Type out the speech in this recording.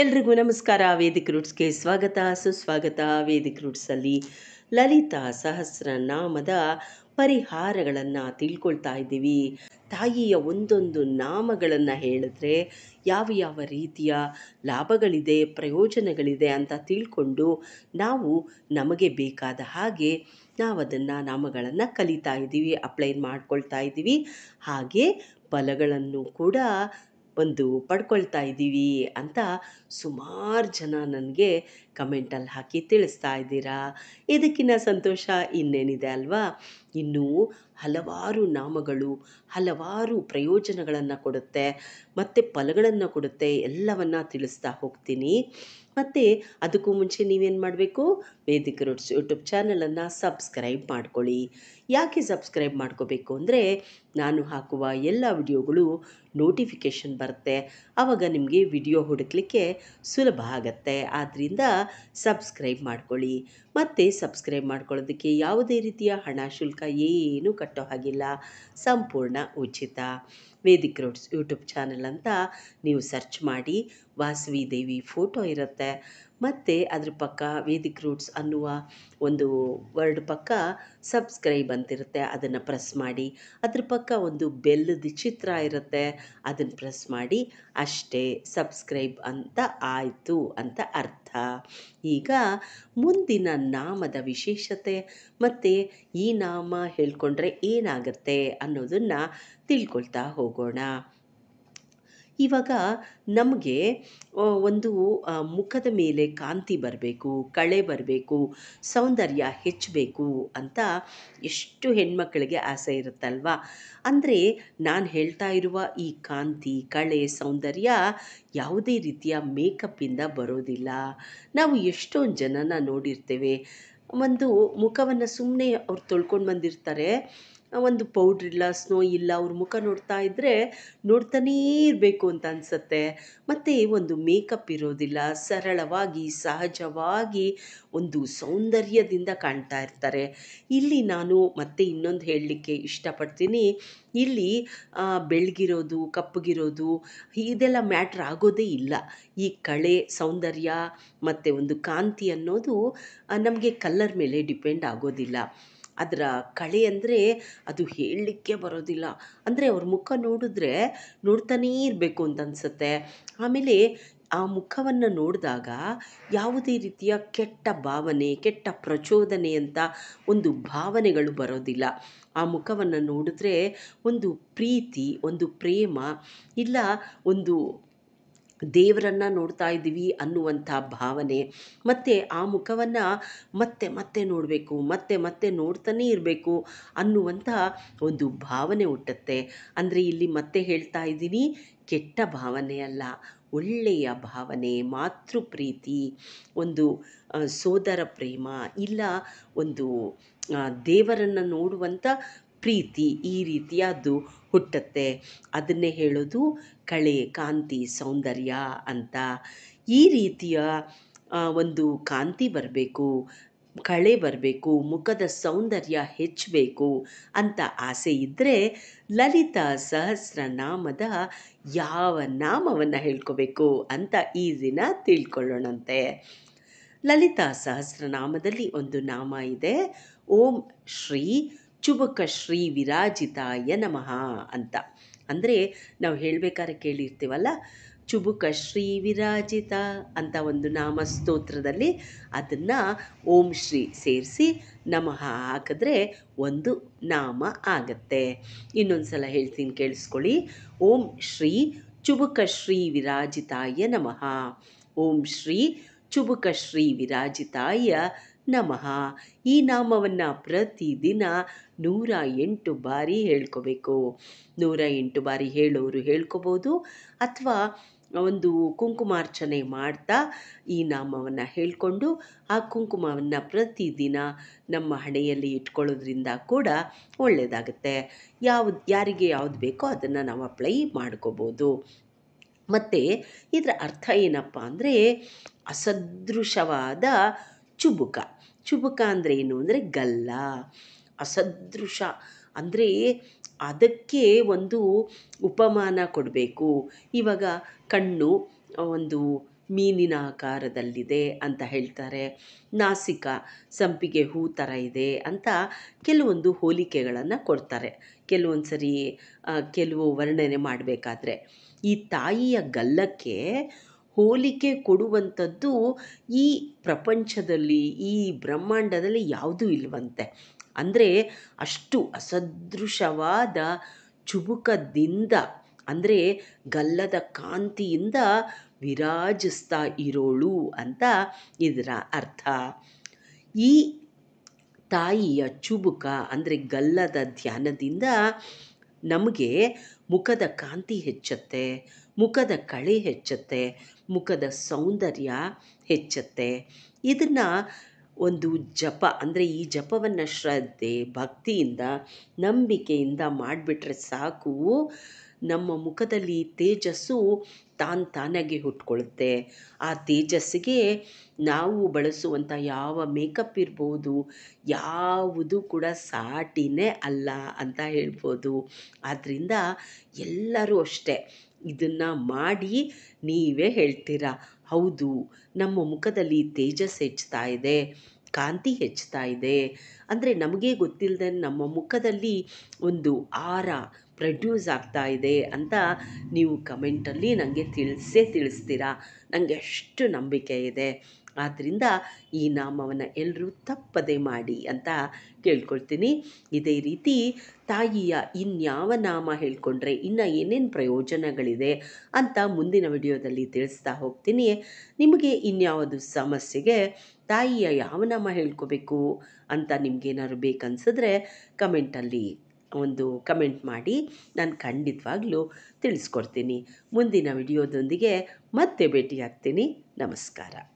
ಎಲ್ರಿಗೂ ನಮಸ್ಕಾರ ವೇದಿಕ್ ರೂಟ್ಸ್ಗೆ ಸ್ವಾಗತ ಸುಸ್ವಾಗತ ವೇದಿಕ್ ರೂಟ್ಸಲ್ಲಿ ಲಲಿತಾ ಸಹಸ್ರನಾಮದ ಪರಿಹಾರಗಳನ್ನು ತಿಳ್ಕೊಳ್ತಾ ಇದ್ದೀವಿ ತಾಯಿಯ ಒಂದೊಂದು ನಾಮಗಳನ್ನು ಹೇಳಿದ್ರೆ ಯಾವ ಯಾವ ರೀತಿಯ ಲಾಭಗಳಿದೆ ಪ್ರಯೋಜನಗಳಿದೆ ಅಂತ ತಿಳ್ಕೊಂಡು ನಾವು ನಮಗೆ ಬೇಕಾದ ಹಾಗೆ ನಾವು ಅದನ್ನು ನಾಮಗಳನ್ನು ಕಲಿತಾ ಇದ್ದೀವಿ ಅಪ್ಲೈ ಮಾಡ್ಕೊಳ್ತಾ ಇದ್ದೀವಿ ಹಾಗೆ ಫಲಗಳನ್ನು ಕೂಡ ಬಂದು ಪಡ್ಕೊಳ್ತಾ ಇದ್ದೀವಿ ಅಂತ ಸುಮಾರು ಜನ ನನಗೆ ಕಮೆಂಟಲ್ಲಿ ಹಾಕಿ ತಿಳಿಸ್ತಾ ಇದ್ದೀರಾ ಇದಕ್ಕಿನ್ನ ಸಂತೋಷ ಇನ್ನೇನಿದೆ ಅಲ್ವಾ ಇನ್ನೂ ಹಲವಾರು ನಾಮಗಳು ಹಲವಾರು ಪ್ರಯೋಜನಗಳನ್ನು ಕೊಡುತ್ತೆ ಮತ್ತು ಫಲಗಳನ್ನು ಕೊಡುತ್ತೆ ಎಲ್ಲವನ್ನು ತಿಳಿಸ್ತಾ ಹೋಗ್ತೀನಿ ಮತ್ತು ಅದಕ್ಕೂ ಮುಂಚೆ ನೀವೇನು ಮಾಡಬೇಕು ವೇದಿಕ ರೋಡ್ಸ್ ಯೂಟ್ಯೂಬ್ ಚಾನಲನ್ನು ಸಬ್ಸ್ಕ್ರೈಬ್ ಮಾಡ್ಕೊಳ್ಳಿ ಯಾಕೆ ಸಬ್ಸ್ಕ್ರೈಬ್ ಮಾಡ್ಕೋಬೇಕು ಅಂದರೆ ನಾನು ಹಾಕುವ ಎಲ್ಲ ವಿಡಿಯೋಗಳು ನೋಟಿಫಿಕೇಷನ್ ಬರುತ್ತೆ ಆವಾಗ ನಿಮಗೆ ವಿಡಿಯೋ ಹುಡುಕಲಿಕ್ಕೆ ಸುಲಭ ಆಗತ್ತೆ ಆದ್ದರಿಂದ ಸಬ್ಸ್ಕ್ರೈಬ್ ಮಾಡ್ಕೊಳ್ಳಿ ಮತ್ತು ಸಬ್ಸ್ಕ್ರೈಬ್ ಮಾಡ್ಕೊಳ್ಳೋದಕ್ಕೆ ಯಾವುದೇ ರೀತಿಯ ಹಣ ಶುಲ್ಕ ಏನೂ ಕಟ್ಟೋ ಹಾಗಿಲ್ಲ ಸಂಪೂರ್ಣ ಉಚಿತ ವೇದಿಕ್ ರೂಟ್ಸ್ ಯೂಟ್ಯೂಬ್ ಚಾನಲ್ ಅಂತ ನೀವು ಸರ್ಚ್ ಮಾಡಿ ವಾಸವಿ ದೇವಿ ಫೋಟೋ ಇರುತ್ತೆ ಮತ್ತು ಅದ್ರ ಪಕ್ಕ ವೇದಿಕ್ ರೂಟ್ಸ್ ಅನ್ನುವ ಒಂದು ವರ್ಡ್ ಪಕ್ಕ ಸಬ್ಸ್ಕ್ರೈಬ್ ಅಂತಿರುತ್ತೆ ಅದನ್ನು ಪ್ರೆಸ್ ಮಾಡಿ ಅದ್ರ ಪಕ್ಕ ಒಂದು ಬೆಲ್ಲದ ಚಿತ್ರ ಇರುತ್ತೆ ಅದನ್ನು ಪ್ರೆಸ್ ಮಾಡಿ ಅಷ್ಟೇ ಸಬ್ಸ್ಕ್ರೈಬ್ ಅಂತ ಆಯಿತು ಅಂತ ಅರ್ಥ ಈಗ ಮುಂದಿನ ನಾಮದ ವಿಶೇಷತೆ ಮತ್ತು ಈ ನಾಮ ಹೇಳ್ಕೊಂಡ್ರೆ ಏನಾಗುತ್ತೆ ಅನ್ನೋದನ್ನು ತಿಳ್ಕೊಳ್ತಾ ಹೋಗೋಣ ಇವಾಗ ನಮಗೆ ಒಂದು ಮುಖದ ಮೇಲೆ ಕಾಂತಿ ಬರಬೇಕು ಕಳೆ ಬರಬೇಕು ಸೌಂದರ್ಯ ಹೆಚ್ಚಬೇಕು ಅಂತ ಎಷ್ಟು ಹೆಣ್ಮಕ್ಕಳಿಗೆ ಆಸೆ ಇರುತ್ತಲ್ವ ಅಂದರೆ ನಾನು ಹೇಳ್ತಾ ಇರುವ ಈ ಕಾಂತಿ ಕಳೆ ಸೌಂದರ್ಯ ಯಾವುದೇ ರೀತಿಯ ಮೇಕಪ್ಪಿಂದ ಬರೋದಿಲ್ಲ ನಾವು ಎಷ್ಟೊಂದು ಜನನ ನೋಡಿರ್ತೇವೆ ಒಂದು ಮುಖವನ್ನು ಸುಮ್ಮನೆ ಅವ್ರು ತೊಳ್ಕೊಂಡು ಬಂದಿರ್ತಾರೆ ಒಂದು ಪೌಡ್ರ್ ಇಲ್ಲ ಸ್ನೋ ಇಲ್ಲ ಅವ್ರ ಮುಖ ನೋಡ್ತಾ ಇದ್ದರೆ ನೋಡ್ತಾನೇ ಇರಬೇಕು ಅಂತ ಅನಿಸುತ್ತೆ ಮತ್ತು ಒಂದು ಮೇಕಪ್ ಇರೋದಿಲ್ಲ ಸರಳವಾಗಿ ಸಹಜವಾಗಿ ಒಂದು ಸೌಂದರ್ಯದಿಂದ ಕಾಣ್ತಾ ಇರ್ತಾರೆ ಇಲ್ಲಿ ನಾನು ಮತ್ತೆ ಇನ್ನೊಂದು ಹೇಳಲಿಕ್ಕೆ ಇಷ್ಟಪಡ್ತೀನಿ ಇಲ್ಲಿ ಬೆಳಗಿರೋದು ಕಪ್ಪಗಿರೋದು ಇದೆಲ್ಲ ಮ್ಯಾಟ್ರ್ ಆಗೋದೇ ಇಲ್ಲ ಈ ಕಳೆ ಸೌಂದರ್ಯ ಮತ್ತು ಒಂದು ಕಾಂತಿ ಅನ್ನೋದು ನಮಗೆ ಕಲ್ಲರ್ ಮೇಲೆ ಡಿಪೆಂಡ್ ಆಗೋದಿಲ್ಲ ಅದರ ಕಳೆ ಅಂದರೆ ಅದು ಹೇಳಲಿಕ್ಕೆ ಬರೋದಿಲ್ಲ ಅಂದರೆ ಅವ್ರ ಮುಖ ನೋಡಿದ್ರೆ ನೋಡ್ತಾನೇ ಇರಬೇಕು ಅಂತ ಅನಿಸುತ್ತೆ ಆಮೇಲೆ ಆ ಮುಖವನ್ನು ನೋಡಿದಾಗ ಯಾವುದೇ ರೀತಿಯ ಕೆಟ್ಟ ಭಾವನೆ ಕೆಟ್ಟ ಪ್ರಚೋದನೆ ಅಂತ ಒಂದು ಭಾವನೆಗಳು ಬರೋದಿಲ್ಲ ಆ ಮುಖವನ್ನು ನೋಡಿದ್ರೆ ಒಂದು ಪ್ರೀತಿ ಒಂದು ಪ್ರೇಮ ಇಲ್ಲ ಒಂದು ದೇವರನ್ನ ನೋಡ್ತಾ ಇದ್ದೀವಿ ಅನ್ನುವಂಥ ಭಾವನೆ ಮತ್ತು ಆ ಮುಖವನ್ನು ಮತ್ತೆ ಮತ್ತೆ ನೋಡಬೇಕು ಮತ್ತೆ ಮತ್ತೆ ನೋಡ್ತಾನೇ ಇರಬೇಕು ಅನ್ನುವಂಥ ಒಂದು ಭಾವನೆ ಹುಟ್ಟುತ್ತೆ ಅಂದರೆ ಇಲ್ಲಿ ಮತ್ತೆ ಹೇಳ್ತಾ ಇದ್ದೀನಿ ಕೆಟ್ಟ ಭಾವನೆ ಅಲ್ಲ ಒಳ್ಳೆಯ ಭಾವನೆ ಮಾತೃ ಪ್ರೀತಿ ಒಂದು ಸೋದರ ಪ್ರೇಮ ಇಲ್ಲ ಒಂದು ದೇವರನ್ನು ನೋಡುವಂಥ ಪ್ರೀತಿ ಈ ರೀತಿಯದ್ದು ಹುಟ್ಟುತ್ತೆ ಅದನ್ನೇ ಹೇಳೋದು ಕಳೆ ಕಾಂತಿ ಸೌಂದರ್ಯ ಅಂತ ಈ ರೀತಿಯ ಒಂದು ಕಾಂತಿ ಬರಬೇಕು ಕಳೆ ಬರಬೇಕು ಮುಖದ ಸೌಂದರ್ಯ ಹೆಚ್ಚಬೇಕು ಅಂತ ಆಸೆ ಇದ್ದರೆ ಲಲಿತ ಸಹಸ್ರನಾಮದ ಯಾವ ನಾಮವನ್ನು ಹೇಳ್ಕೋಬೇಕು ಅಂತ ಈ ದಿನ ತಿಳ್ಕೊಳ್ಳೋಣಂತೆ ಲಲಿತಾ ಸಹಸ್ರನಾಮದಲ್ಲಿ ಒಂದು ನಾಮ ಇದೆ ಓಂ ಶ್ರೀ ಚುಬಕ ಶ್ರೀ ವಿರಾಜಿತಾಯ ನಮಃ ಅಂತ ಅಂದರೆ ನಾವು ಹೇಳಬೇಕಾದ್ರೆ ಕೇಳಿರ್ತೀವಲ್ಲ ಚುಬುಕ ಶ್ರೀ ವಿರಾಜಿತ ಅಂತ ಒಂದು ನಾಮ ಸ್ತೋತ್ರದಲ್ಲಿ ಅದನ್ನು ಓಂ ಶ್ರೀ ಸೇರಿಸಿ ನಮಃ ಹಾಕಿದ್ರೆ ಒಂದು ನಾಮ ಆಗತ್ತೆ ಇನ್ನೊಂದು ಸಲ ಹೇಳ್ತೀನಿ ಕೇಳಿಸ್ಕೊಳ್ಳಿ ಓಂ ಶ್ರೀ ಚುಬುಕ ಶ್ರೀ ವಿರಾಜಿತಾಯ ನಮಃ ಓಂ ಶ್ರೀ ಚುಬುಕ ಶ್ರೀ ವಿರಾಜಿತಾಯ ನಮಃ ಈ ನಾಮವನ್ನು ಪ್ರತಿದಿನ ನೂರ ಎಂಟು ಬಾರಿ ಹೇಳ್ಕೋಬೇಕು ನೂರ ಎಂಟು ಬಾರಿ ಹೇಳೋರು ಹೇಳ್ಕೋಬೋದು ಅಥವಾ ಒಂದು ಕುಂಕುಮಾರ್ಚನೆ ಮಾಡ್ತಾ ಈ ನಾಮವನ್ನು ಹೇಳಿಕೊಂಡು ಆ ಕುಂಕುಮವನ್ನು ಪ್ರತಿದಿನ ನಮ್ಮ ಹಣೆಯಲ್ಲಿ ಇಟ್ಕೊಳ್ಳೋದ್ರಿಂದ ಕೂಡ ಒಳ್ಳೆಯದಾಗುತ್ತೆ ಯಾವ್ದು ಯಾರಿಗೆ ಯಾವುದು ಬೇಕೋ ಅದನ್ನು ನಾವು ಅಪ್ಲೈ ಮಾಡ್ಕೋಬೋದು ಮತ್ತು ಇದರ ಅರ್ಥ ಏನಪ್ಪ ಅಂದರೆ ಅಸದೃಶವಾದ ಚುಬುಕ ಚುಬುಕ ಅಂದರೆ ಏನು ಅಂದರೆ ಗಲ್ಲ ಅಸದೃಶ ಅಂದರೆ ಅದಕ್ಕೆ ಒಂದು ಉಪಮಾನ ಕೊಡಬೇಕು ಇವಾಗ ಕಣ್ಣು ಒಂದು ಮೀನಿನ ಆಕಾರದಲ್ಲಿದೆ ಅಂತ ಹೇಳ್ತಾರೆ ನಾಸಿಕ ಸಂಪಿಗೆ ಹೂ ಥರ ಇದೆ ಅಂತ ಕೆಲವೊಂದು ಹೋಲಿಕೆಗಳನ್ನು ಕೊಡ್ತಾರೆ ಕೆಲವೊಂದು ಸರಿ ಕೆಲವು ವರ್ಣನೆ ಮಾಡಬೇಕಾದ್ರೆ ಈ ತಾಯಿಯ ಗಲ್ಲಕ್ಕೆ ಹೋಲಿಕೆ ಕೊಡುವಂಥದ್ದು ಈ ಪ್ರಪಂಚದಲ್ಲಿ ಈ ಬ್ರಹ್ಮಾಂಡದಲ್ಲಿ ಯಾವುದೂ ಇಲ್ವಂತೆ ಅಂದರೆ ಅಷ್ಟು ಅಸದೃಶವಾದ ಚುಬುಕದಿಂದ ಅಂದರೆ ಗಲ್ಲದ ಕಾಂತಿಯಿಂದ ವಿರಾಜಿಸ್ತಾ ಇರೋಳು ಅಂತ ಇದರ ಅರ್ಥ ಈ ತಾಯಿಯ ಚುಬುಕ ಅಂದರೆ ಗಲ್ಲದ ಧ್ಯಾನದಿಂದ ನಮಗೆ ಮುಖದ ಕಾಂತಿ ಹೆಚ್ಚತ್ತೆ ಮುಖದ ಕಳೆ ಹೆಚ್ಚುತ್ತೆ ಮುಖದ ಸೌಂದರ್ಯ ಹೆಚ್ಚುತ್ತೆ ಇದನ್ನು ಒಂದು ಜಪ ಅಂದರೆ ಈ ಜಪವನ್ನು ಶ್ರದ್ಧೆ ಭಕ್ತಿಯಿಂದ ನಂಬಿಕೆಯಿಂದ ಮಾಡಿಬಿಟ್ರೆ ಸಾಕು ನಮ್ಮ ಮುಖದಲ್ಲಿ ತೇಜಸ್ಸು ತಾನು ತಾನಾಗಿ ಹುಟ್ಕೊಳ್ಳುತ್ತೆ ಆ ತೇಜಸ್ಸಿಗೆ ನಾವು ಬಳಸುವಂಥ ಯಾವ ಮೇಕಪ್ ಇರ್ಬೋದು ಯಾವುದು ಕೂಡ ಸಾಟಿನೇ ಅಲ್ಲ ಅಂತ ಹೇಳ್ಬೋದು ಆದ್ದರಿಂದ ಎಲ್ಲರೂ ಅಷ್ಟೇ ಇದನ್ನು ಮಾಡಿ ನೀವೇ ಹೇಳ್ತೀರಾ ಹೌದು ನಮ್ಮ ಮುಖದಲ್ಲಿ ತೇಜಸ್ ಹೆಚ್ಚುತ್ತಾ ಇದೆ ಕಾಂತಿ ಹೆಚ್ಚುತ್ತಾ ಇದೆ ಅಂದರೆ ನಮಗೇ ಗೊತ್ತಿಲ್ಲದೆ ನಮ್ಮ ಮುಖದಲ್ಲಿ ಒಂದು ಆರ ಪ್ರೊಡ್ಯೂಸ್ ಆಗ್ತಾ ಇದೆ ಅಂತ ನೀವು ಕಮೆಂಟಲ್ಲಿ ನನಗೆ ತಿಳಿಸೇ ತಿಳಿಸ್ತೀರಾ ನನಗೆ ಅಷ್ಟು ನಂಬಿಕೆ ಇದೆ ಆದ್ದರಿಂದ ಈ ನಾಮವನ್ನು ಎಲ್ಲರೂ ತಪ್ಪದೆ ಮಾಡಿ ಅಂತ ಕೇಳ್ಕೊಳ್ತೀನಿ ಇದೇ ರೀತಿ ತಾಯಿಯ ಇನ್ಯಾವ ನಾಮ ಹೇಳಿಕೊಂಡ್ರೆ ಇನ್ನು ಏನೇನು ಪ್ರಯೋಜನಗಳಿದೆ ಅಂತ ಮುಂದಿನ ವಿಡಿಯೋದಲ್ಲಿ ತಿಳಿಸ್ತಾ ಹೋಗ್ತೀನಿ ನಿಮಗೆ ಇನ್ಯಾವುದು ಸಮಸ್ಯೆಗೆ ತಾಯಿಯ ಯಾವ ನಾಮ ಹೇಳ್ಕೋಬೇಕು ಅಂತ ನಿಮ್ಗೇನಾದ್ರು ಬೇಕನ್ಸಿದ್ರೆ ಕಮೆಂಟಲ್ಲಿ ಒಂದು ಕಮೆಂಟ್ ಮಾಡಿ ನಾನು ಖಂಡಿತವಾಗ್ಲೂ ತಿಳಿಸ್ಕೊಡ್ತೀನಿ ಮುಂದಿನ ವಿಡಿಯೋದೊಂದಿಗೆ ಮತ್ತೆ ಭೇಟಿಯಾಗ್ತೀನಿ ನಮಸ್ಕಾರ